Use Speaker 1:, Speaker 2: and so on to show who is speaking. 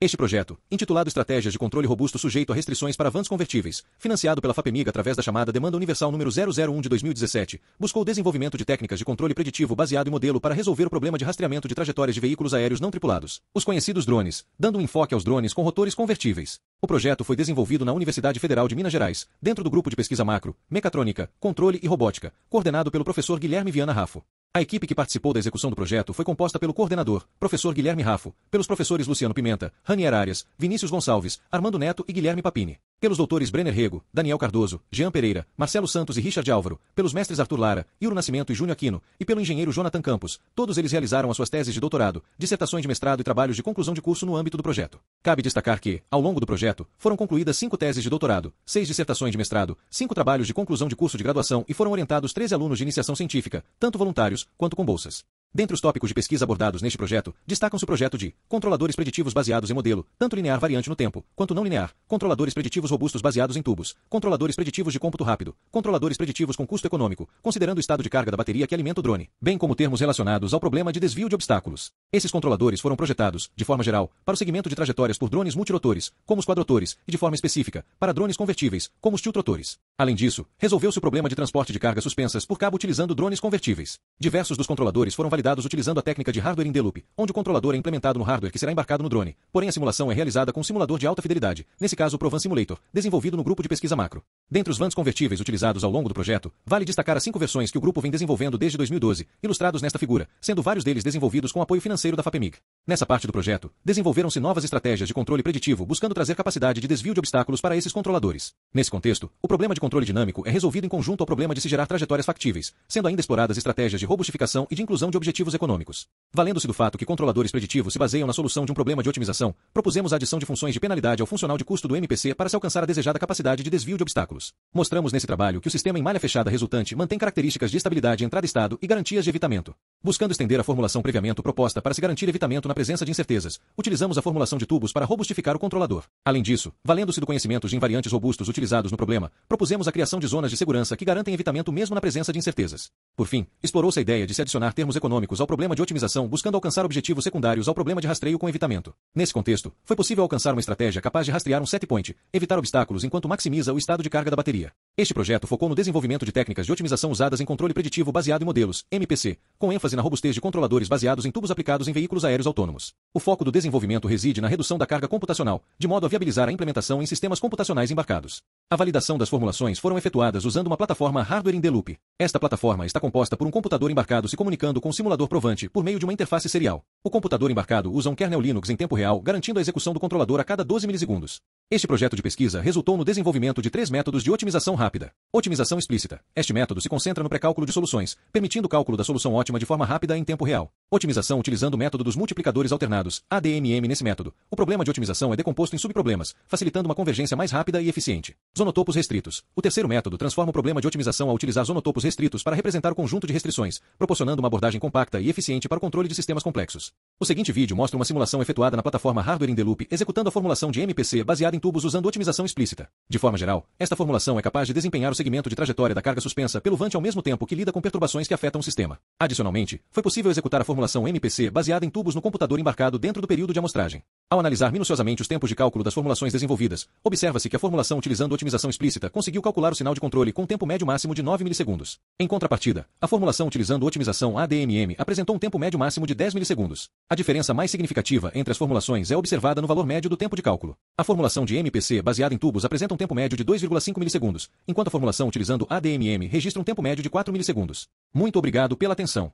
Speaker 1: Este projeto, intitulado Estratégias de Controle Robusto Sujeito a Restrições para Vans Convertíveis, financiado pela FAPEMIG através da chamada Demanda Universal número 001 de 2017, buscou o desenvolvimento de técnicas de controle preditivo baseado em modelo para resolver o problema de rastreamento de trajetórias de veículos aéreos não tripulados, os conhecidos drones, dando um enfoque aos drones com rotores convertíveis. O projeto foi desenvolvido na Universidade Federal de Minas Gerais, dentro do grupo de pesquisa macro, mecatrônica, controle e robótica, coordenado pelo professor Guilherme Viana Raffo. A equipe que participou da execução do projeto foi composta pelo coordenador, professor Guilherme Rafo, pelos professores Luciano Pimenta, Ranier Arias, Vinícius Gonçalves, Armando Neto e Guilherme Papini. Pelos doutores Brenner Rego, Daniel Cardoso, Jean Pereira, Marcelo Santos e Richard Álvaro, pelos mestres Arthur Lara, Yuro Nascimento e Júnior Aquino, e pelo engenheiro Jonathan Campos, todos eles realizaram as suas teses de doutorado, dissertações de mestrado e trabalhos de conclusão de curso no âmbito do projeto. Cabe destacar que, ao longo do projeto, foram concluídas cinco teses de doutorado, seis dissertações de mestrado, cinco trabalhos de conclusão de curso de graduação e foram orientados 13 alunos de iniciação científica, tanto voluntários quanto com bolsas. Dentre os tópicos de pesquisa abordados neste projeto, destacam-se o projeto de controladores preditivos baseados em modelo, tanto linear variante no tempo, quanto não linear, controladores preditivos robustos baseados em tubos, controladores preditivos de cômputo rápido, controladores preditivos com custo econômico, considerando o estado de carga da bateria que alimenta o drone, bem como termos relacionados ao problema de desvio de obstáculos. Esses controladores foram projetados, de forma geral, para o segmento de trajetórias por drones multirotores, como os quadrotores, e de forma específica, para drones convertíveis, como os tiltrotores. Além disso, resolveu-se o problema de transporte de cargas suspensas por cabo utilizando drones convertíveis. Diversos dos controladores foram validados utilizando a técnica de hardware in the loop, onde o controlador é implementado no hardware que será embarcado no drone. Porém, a simulação é realizada com um simulador de alta fidelidade, nesse caso o Provan Simulator, desenvolvido no grupo de pesquisa macro. Dentre os vans convertíveis utilizados ao longo do projeto, vale destacar as cinco versões que o grupo vem desenvolvendo desde 2012, ilustrados nesta figura, sendo vários deles desenvolvidos com apoio financeiro da FAPEMIG. Nessa parte do projeto, desenvolveram-se novas estratégias de controle preditivo buscando trazer capacidade de desvio de obstáculos para esses controladores. Nesse contexto, o problema de controle dinâmico é resolvido em conjunto ao problema de se gerar trajetórias factíveis, sendo ainda exploradas estratégias de robustificação e de inclusão de objetivos econômicos. Valendo-se do fato que controladores preditivos se baseiam na solução de um problema de otimização, propusemos a adição de funções de penalidade ao funcional de custo do MPC para se alcançar a desejada capacidade de desvio de obstáculos. Mostramos nesse trabalho que o sistema em malha fechada resultante mantém características de estabilidade, entrada-estado e garantias de evitamento, buscando estender a formulação previamente proposta para se garantir evitamento na presença de incertezas, utilizamos a formulação de tubos para robustificar o controlador. Além disso, valendo-se do conhecimento de invariantes robustos utilizados no problema, propusemos a criação de zonas de segurança que garantem evitamento mesmo na presença de incertezas. Por fim, explorou-se a ideia de se adicionar termos econômicos ao problema de otimização buscando alcançar objetivos secundários ao problema de rastreio com evitamento. Nesse contexto, foi possível alcançar uma estratégia capaz de rastrear um set point, evitar obstáculos enquanto maximiza o estado de carga da bateria. Este projeto focou no desenvolvimento de técnicas de otimização usadas em controle preditivo baseado em modelos, MPC, com ênfase na robustez de controladores baseados em tubos aplicados em veículos aéreos autônomos autônomos. O foco do desenvolvimento reside na redução da carga computacional, de modo a viabilizar a implementação em sistemas computacionais embarcados. A validação das formulações foram efetuadas usando uma plataforma Hardware in the Loop. Esta plataforma está composta por um computador embarcado se comunicando com um simulador provante por meio de uma interface serial. O computador embarcado usa um kernel Linux em tempo real, garantindo a execução do controlador a cada 12 milissegundos. Este projeto de pesquisa resultou no desenvolvimento de três métodos de otimização rápida. Otimização explícita. Este método se concentra no pré-cálculo de soluções, permitindo o cálculo da solução ótima de forma rápida em tempo real. Otimização utilizando o método dos multiplicadores alternados, ADMM nesse método. O problema de otimização é decomposto em subproblemas, facilitando uma convergência mais rápida e eficiente. Zonotopos restritos. O terceiro método transforma o problema de otimização a utilizar zonotopos restritos para representar o conjunto de restrições, proporcionando uma abordagem compacta e eficiente para o controle de sistemas complexos. O seguinte vídeo mostra uma simulação efetuada na plataforma Hardware in the Loop executando a formulação de MPC baseada em tubos usando otimização explícita. De forma geral, esta formulação é capaz de desempenhar o segmento de trajetória da carga suspensa pelo vante ao mesmo tempo que lida com perturbações que afetam o sistema. Adicionalmente, foi possível executar a formulação MPC baseada em tubos no computador embarcado dentro do período de amostragem. Ao analisar minuciosamente os tempos de cálculo das formulações desenvolvidas, observa-se que a formulação utilizando otimização explícita conseguiu calcular o sinal de controle com um tempo médio máximo de 9 milissegundos. Em contrapartida, a formulação utilizando otimização ADMM apresentou um tempo médio máximo de 10 milissegundos. A diferença mais significativa entre as formulações é observada no valor médio do tempo de cálculo. A formulação de MPC baseada em tubos apresenta um tempo médio de 2,5 milissegundos, enquanto a formulação utilizando ADMM registra um tempo médio de 4 milissegundos. Muito obrigado pela atenção.